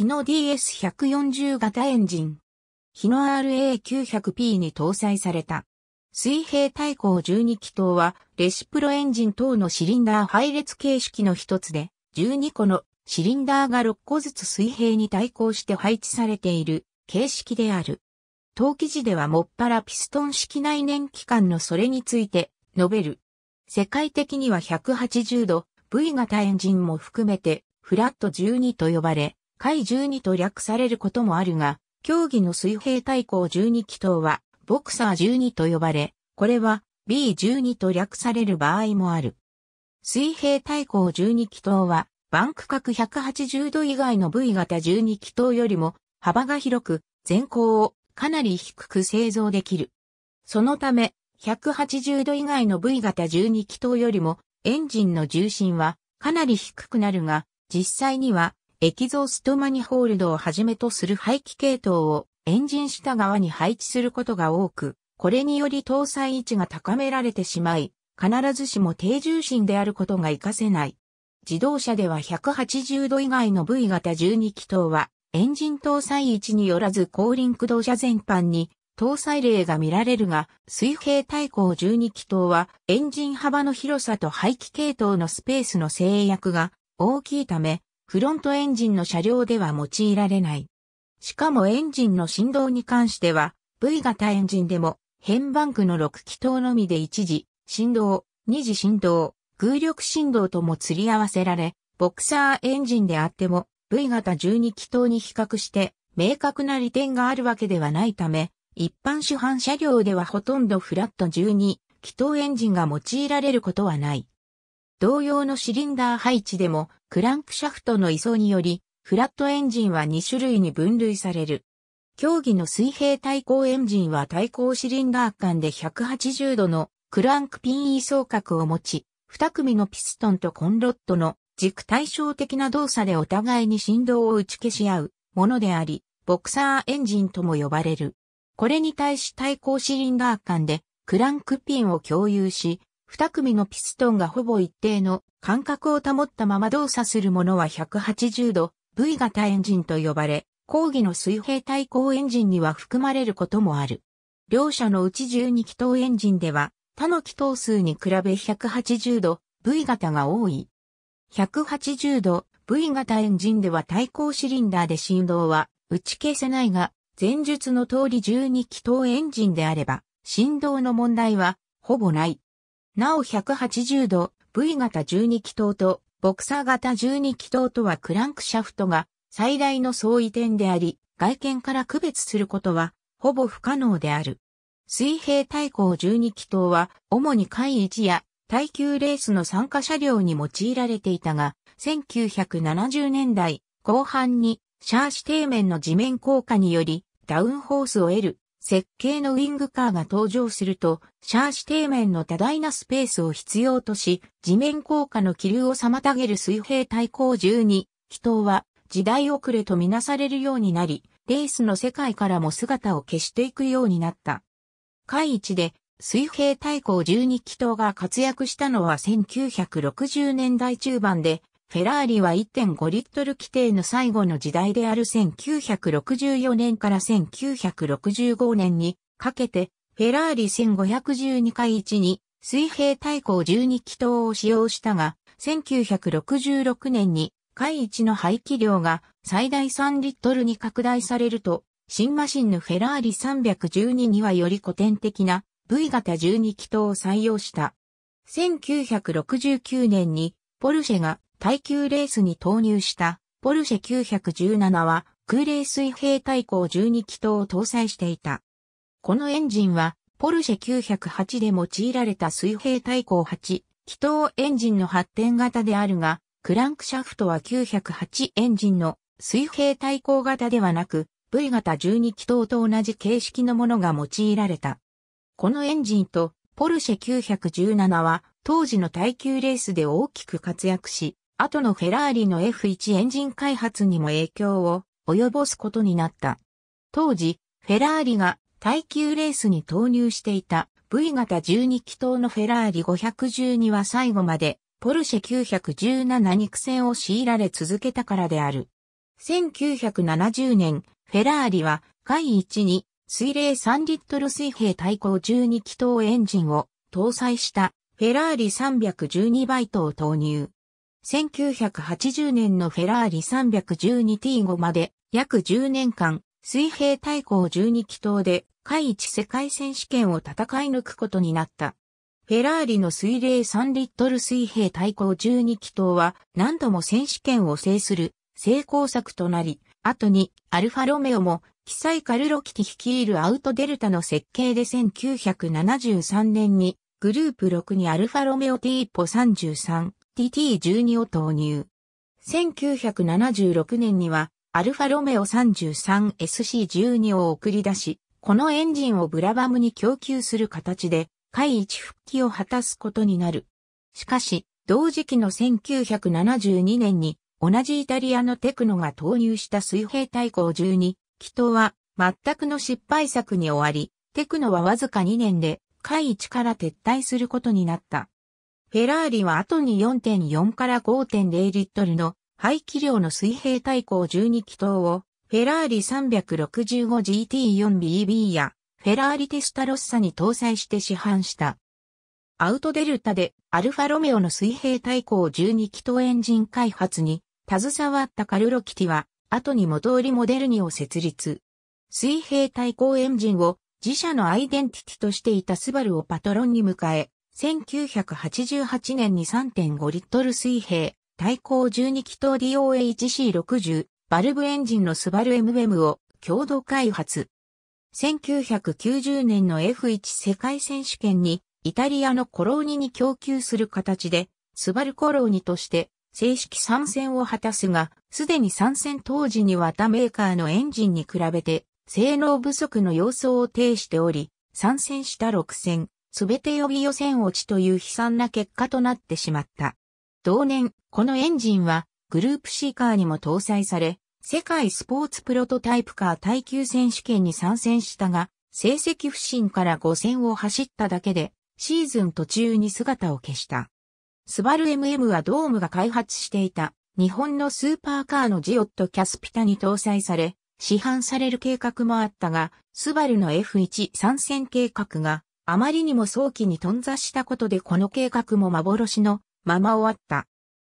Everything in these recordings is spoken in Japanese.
日野 DS140 型エンジン。日野 RA900P に搭載された。水平対向12気筒は、レシプロエンジン等のシリンダー配列形式の一つで、12個のシリンダーが6個ずつ水平に対向して配置されている形式である。陶器時ではもっぱらピストン式内燃機関のそれについて述べる。世界的には180度 V 型エンジンも含めてフラット12と呼ばれ、回12と略されることもあるが、競技の水平対抗12気筒は、ボクサー12と呼ばれ、これは B12 と略される場合もある。水平対抗12気筒は、バンク角180度以外の V 型12気筒よりも幅が広く、前高をかなり低く製造できる。そのため、180度以外の V 型12気筒よりもエンジンの重心はかなり低くなるが、実際にはエキゾーストマニホールドをはじめとする排気系統をエンジン下側に配置することが多く、これにより搭載位置が高められてしまい、必ずしも低重心であることが活かせない。自動車では180度以外の V 型12気筒は、エンジン搭載位置によらず後輪駆動車全般に搭載例が見られるが、水平対向12気筒はエンジン幅の広さと排気系統のスペースの制約が大きいため、フロントエンジンの車両では用いられない。しかもエンジンの振動に関しては、V 型エンジンでも、変ンクの6気筒のみで一時、振動、二次振動、空力振動とも釣り合わせられ、ボクサーエンジンであっても、V 型12気筒に比較して、明確な利点があるわけではないため、一般主犯車両ではほとんどフラット12気筒エンジンが用いられることはない。同様のシリンダー配置でも、クランクシャフトの位相により、フラットエンジンは2種類に分類される。競技の水平対向エンジンは対向シリンダー間で180度のクランクピン位相角を持ち、2組のピストンとコンロットの軸対照的な動作でお互いに振動を打ち消し合うものであり、ボクサーエンジンとも呼ばれる。これに対し対向シリンダー間でクランクピンを共有し、二組のピストンがほぼ一定の間隔を保ったまま動作するものは180度 V 型エンジンと呼ばれ、講義の水平対向エンジンには含まれることもある。両者のうち12気筒エンジンでは、他の気筒数に比べ180度 V 型が多い。180度 V 型エンジンでは対向シリンダーで振動は打ち消せないが、前述の通り12気筒エンジンであれば、振動の問題はほぼない。なお180度 V 型12気筒とボクサー型12気筒とはクランクシャフトが最大の相違点であり、外見から区別することはほぼ不可能である。水平対向12気筒は主に位1や耐久レースの参加車両に用いられていたが、1970年代後半にシャーシ底面の地面効果によりダウンホースを得る設計のウィングカーが登場すると、シャーシ底面の多大なスペースを必要とし、地面効果の気流を妨げる水平対向中に、筒は時代遅れとみなされるようになり、レースの世界からも姿を消していくようになった。海一で水平対向12気筒が活躍したのは1960年代中盤で、フェラーリは1.5リットル規定の最後の時代である1964年から1965年にかけて、フェラーリ1512回1に水平対向12気筒を使用したが、1966年に回1の排気量が最大3リットルに拡大されると、新マシンのフェラーリ312にはより古典的な V 型12気筒を採用した。1969年にポルシェが耐久レースに投入したポルシェ917は空冷水平対向12気筒を搭載していた。このエンジンはポルシェ908で用いられた水平対向8気筒エンジンの発展型であるが、クランクシャフトは908エンジンの水平対向型ではなく、V 型12気筒と同じ形式のものが用いられた。このエンジンとポルシェ917は当時の耐久レースで大きく活躍し、後のフェラーリの F1 エンジン開発にも影響を及ぼすことになった。当時、フェラーリが耐久レースに投入していた V 型12気筒のフェラーリ512は最後までポルシェ917に苦戦を強いられ続けたからである。1970年、フェラーリは第1に水冷3リットル水平対向12気筒エンジンを搭載したフェラーリ312バイトを投入。1980年のフェラーリ 312T5 まで約10年間、水平対抗12気筒で、第一世界選手権を戦い抜くことになった。フェラーリの水冷3リットル水平対抗12気筒は何度も選手権を制する成功作となり、後にアルファロメオも記載カルロキティ率いるアウトデルタの設計で1973年にグループ6にアルファロメオティーポ33、TT12 を投入。1976年には、アルファロメオ 33SC12 を送り出し、このエンジンをブラバムに供給する形で、海一復帰を果たすことになる。しかし、同時期の1972年に、同じイタリアのテクノが投入した水平対向12、気筒は、全くの失敗作に終わり、テクノはわずか2年で、海一から撤退することになった。フェラーリは後に4.4から5.0リットルの排気量の水平対向12気筒をフェラーリ 365GT4BB やフェラーリテスタロッサに搭載して市販した。アウトデルタでアルファロメオの水平対向12気筒エンジン開発に携わったカルロキティは後に元売りモデルにを設立。水平対向エンジンを自社のアイデンティティとしていたスバルをパトロンに迎え、1988年に3.5リットル水平、対抗12気筒 DOHC60、バルブエンジンのスバル MM を共同開発。1990年の F1 世界選手権にイタリアのコローニに供給する形で、スバルコローニとして正式参戦を果たすが、すでに参戦当時には他メーカーのエンジンに比べて性能不足の様相を呈しており、参戦した6戦、すべて予備予選落ちという悲惨な結果となってしまった。同年、このエンジンはグループ C カーにも搭載され、世界スポーツプロトタイプカー耐久選手権に参戦したが、成績不振から5戦を走っただけで、シーズン途中に姿を消した。スバル MM はドームが開発していた日本のスーパーカーのジオットキャスピタに搭載され、市販される計画もあったが、スバルの F1 参戦計画があまりにも早期に頓挫したことでこの計画も幻のまま終わった。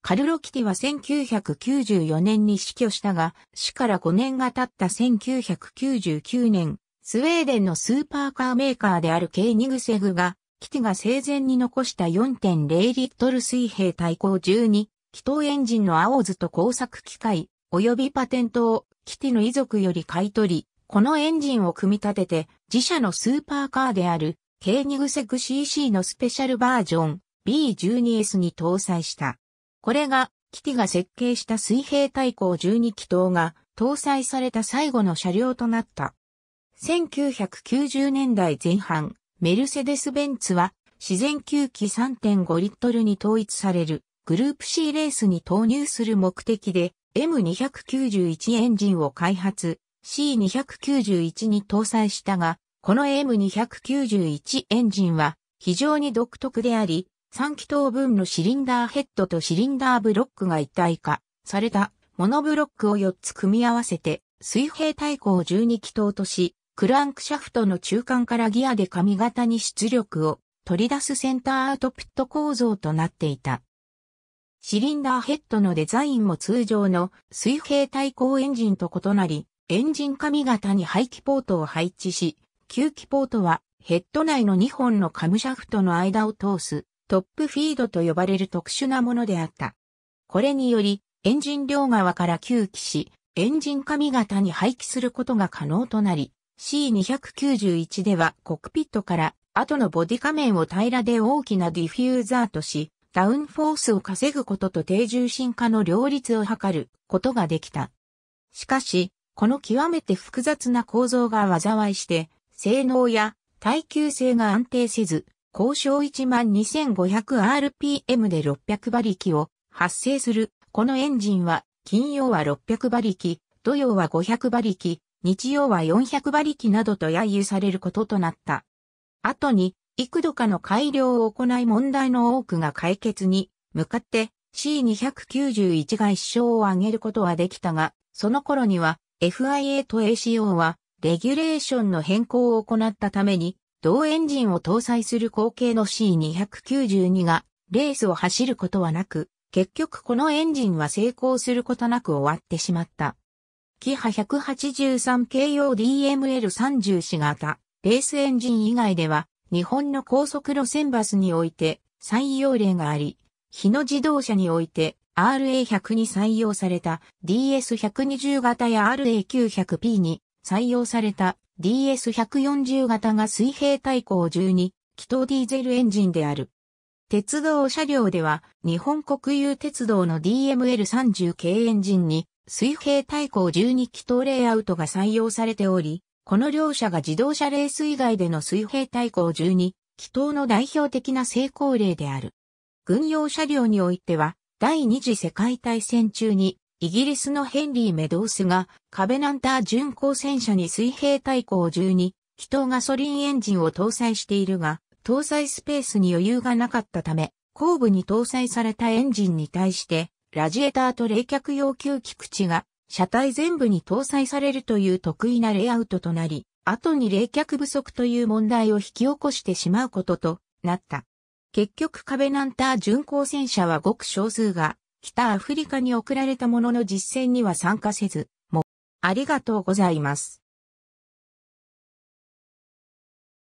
カルロキティは1994年に死去したが、死から5年が経った1999年、スウェーデンのスーパーカーメーカーであるケーニグセグが、キティが生前に残した4.0リットル水平対抗12、気筒エンジンの青図と工作機械、及びパテントをキティの遺族より買い取り、このエンジンを組み立てて、自社のスーパーカーであるケーニグセグ CC のスペシャルバージョン B12S に搭載した。これが、キティが設計した水平対向12気筒が搭載された最後の車両となった。1990年代前半、メルセデス・ベンツは自然吸気3.5リットルに統一されるグループ C レースに投入する目的で M291 エンジンを開発、C291 に搭載したが、この AM291 エンジンは非常に独特であり、3気筒分のシリンダーヘッドとシリンダーブロックが一体化されたモノブロックを4つ組み合わせて水平対向12気筒とし、クランクシャフトの中間からギアで髪型に出力を取り出すセンターアウトプット構造となっていた。シリンダーヘッドのデザインも通常の水平対向エンジンと異なり、エンジン髪型に排気ポートを配置し、吸気ポートはヘッド内の2本のカムシャフトの間を通すトップフィードと呼ばれる特殊なものであった。これによりエンジン両側から吸気し、エンジン髪型に排気することが可能となり、C291 ではコックピットから後のボディ仮面を平らで大きなディフューザーとし、ダウンフォースを稼ぐことと低重心化の両立を図ることができた。しかし、この極めて複雑な構造が災いして、性能や耐久性が安定せず、交渉 12500rpm で600馬力を発生する。このエンジンは、金曜は600馬力、土曜は500馬力、日曜は400馬力などと揶揄されることとなった。後に、幾度かの改良を行い問題の多くが解決に向かって C291 が一生を上げることはできたが、その頃には FIA と ACO はレギュレーションの変更を行ったために、同エンジンを搭載する後継の C292 がレースを走ることはなく、結局このエンジンは成功することなく終わってしまった。キハ183 k 用 DML34 型レースエンジン以外では日本の高速路線バスにおいて採用例があり、日野自動車において RA100 に採用された DS120 型や RA900P に採用された DS140 型が水平対向12気筒ディーゼルエンジンである。鉄道車両では日本国有鉄道の DML30 系エンジンに水平対向12気筒レイアウトが採用されており、この両者が自動車レース以外での水平対向12気筒の代表的な成功例である。軍用車両においては、第二次世界大戦中にイギリスのヘンリー・メドースがカベナンター巡航戦車に水平対向12、気筒ガソリンエンジンを搭載しているが、搭載スペースに余裕がなかったため、後部に搭載されたエンジンに対して、ラジエーターと冷却要求機口が、車体全部に搭載されるという得意なレイアウトとなり、後に冷却不足という問題を引き起こしてしまうこととなった。結局カベナンター巡航戦車はごく少数が北アフリカに送られたものの実戦には参加せず、も、ありがとうございます。